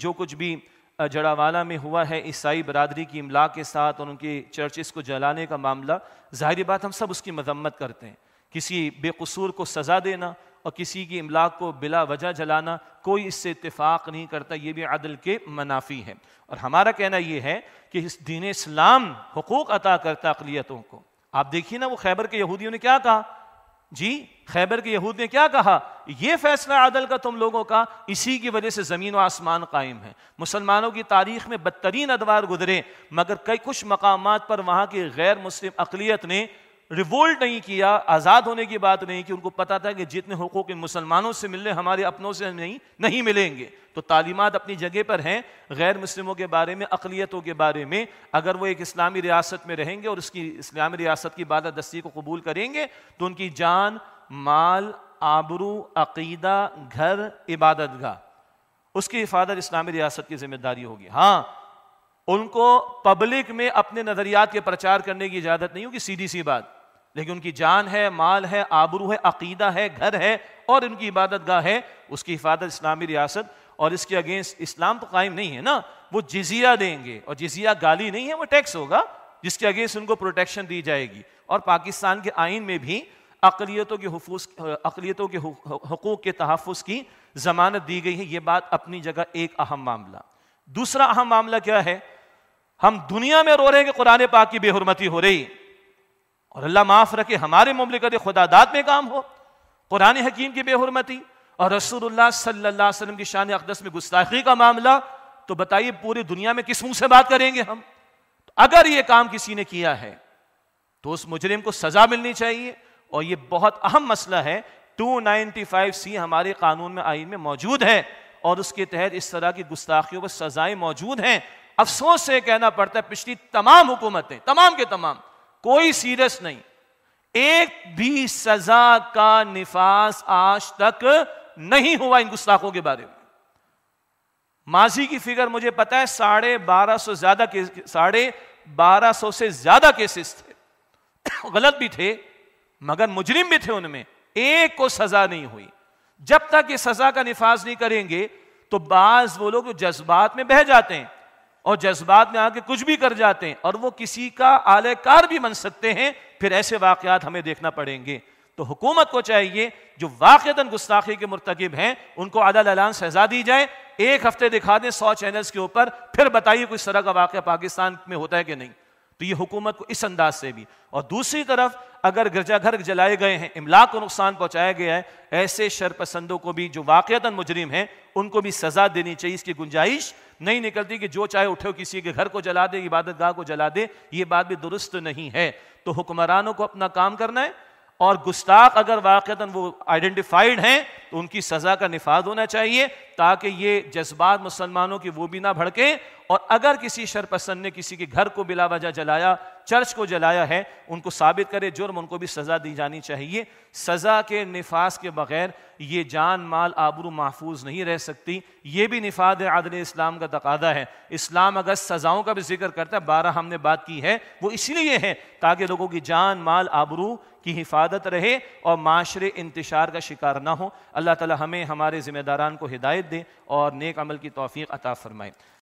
जो कुछ भी जड़ावाला में हुआ है ईसाई बरदरी की इमला के साथ और उनके चर्चिस को जलाने का मामला ज़ाहिर बात हम सब उसकी मजम्मत करते हैं किसी बेकसूर को सज़ा देना और किसी की इमलाक को बिला वजह जलाना कोई इससे इतफाक़ नहीं करता ये भी अदल के मनाफी है और हमारा कहना ये है कि इस दीन इस्लाम हकूक़ अता करता अकलीतों को आप देखिए ना वो खैबर के यहूदियों ने क्या कहा जी खैबर के यहूद ने क्या कहा यह फैसला आदल का तुम लोगों का इसी की वजह से ज़मीन व आसमान कायम है मुसलमानों की तारीख में बदतरीन अदवार गुजरे मगर कई कुछ मकाम पर वहां की गैर मुस्लिम अकलीत ने रिवोल्ट नहीं किया आज़ाद होने की बात नहीं कि उनको पता था कि जितने हकूक इन मुसलमानों से मिलने हमारे अपनों से नहीं नहीं मिलेंगे तो तालीमत अपनी जगह पर हैं गैर मुस्लिमों के बारे में अकलीतों के बारे में अगर वो एक इस्लामी रियासत में रहेंगे और उसकी इस्लामी रियासत की बाला दस्ती को कबूल करेंगे तो उनकी जान माल आबरू अकीदा घर इबादत गाह उसकी हिफाजत इस्लामी रियासत की जिम्मेदारी होगी हाँ उनको पब्लिक में अपने नज़रियात के प्रचार करने की इजाज़त नहीं होगी सीधी सी बात लेकिन उनकी जान है माल है आबरू है अकीदा है घर है और उनकी इबादत गाह है उसकी हिफाजत इस्लामी रियासत और इसके अगेंस्ट इस्लाम तो कायम नहीं है ना वो जजिया देंगे और जजिया गाली नहीं है वो टैक्स होगा जिसके अगेंस्ट उनको प्रोटेक्शन दी जाएगी और पाकिस्तान के आइन में भी अकलीतों के हफूस अकलीतों के हकूक़ के तहफ़ की ज़मानत दी गई है ये बात अपनी जगह एक अहम मामला दूसरा अहम मामला क्या है हम दुनिया में रो रहे हैं कि कुरान पाक की बेहरमती हो रही है और अल्लाह माफ़ रखे हमारे मुमलिकत खुदादात में काम हो कुरान हकीम की बेहरमती और रसूलुल्लाह सल्लल्लाहु अलैहि वसल्लम की शान अकदस में गुस्ताखी का मामला तो बताइए पूरी दुनिया में किस मुंह से बात करेंगे हम तो अगर ये काम किसी ने किया है तो उस मुजरिम को सजा मिलनी चाहिए और ये बहुत अहम मसला है 295 सी हमारे कानून में आइन में मौजूद है और उसके तहत इस तरह की गुस्ताखियों पर सजाएं मौजूद हैं अफसोस से कहना पड़ता है पिछली तमाम हुकूमतें तमाम के तमाम कोई सीरियस नहीं एक भी सजा का निफास आज तक नहीं हुआ इन गुस्ताखों के बारे में माजी की फिगर मुझे पता है साढ़े बारह सौ ज्यादा साढ़े बारह सौ से ज्यादा केसेस थे गलत भी थे मगर मुजरिम भी थे उनमें एक को सजा नहीं हुई जब तक ये सजा का निफाज नहीं करेंगे तो बाज वो लोग जज्बात में बह जाते हैं और जज्बात में आके कुछ भी कर जाते हैं और वो किसी का आलकार भी बन सकते हैं फिर ऐसे वाकयात हमें देखना पड़ेंगे तो हुकूमत को चाहिए जो वाकता गुस्ताखी के मरतकब हैं उनको अदल ऐलान सजा दी जाए एक हफ्ते दिखा दें सौ चैनल्स के ऊपर फिर बताइए कुछ तरह का वाक़ पाकिस्तान में होता है कि नहीं तो ये हुकूमत को इस अंदाज से भी और दूसरी तरफ अगर गिरजाघर जलाए गए हैं इमलाक को नुकसान पहुंचाया गया है ऐसे शरपसंदों को भी जो वाकता मुजरिम हैं उनको भी सजा देनी चाहिए इसकी गुंजाइश नहीं निकलती कि जो चाहे उठे किसी के घर को जला दे इबादत गाह को जला दे ये बात भी दुरुस्त नहीं है तो हुक्मरानों को अपना काम करना है और गुस्ताख अगर वाक़ता वो आइडेंटिफाइड हैं तो उनकी सज़ा का निफाद होना चाहिए ताकि ये जज्बात मुसलमानों की वो भी ना भड़कें और अगर किसी शरपसंद ने किसी के घर को बिला वजह जलाया चर्च को जलाया है उनको साबित करे जुर्म उनको भी सज़ा दी जानी चाहिए सज़ा के नफाज के बगैर ये जान माल आबरू महफूज नहीं रह सकती ये भी निफाद आदल इस्लाम का तकादा है इस्लाम अगर सज़ाओं का भी जिक्र करता है बारह हमने बात की है वो इसलिए है ताकि लोगों की जान माल आबरू की हिफाजत रहे और माशरे इंतशार का शिकार ना हो अल्लाह ताला हमें हमारे ज़िम्मेदारान को हिदायत दे और नेक अमल की तौफीक अता फ़रमाए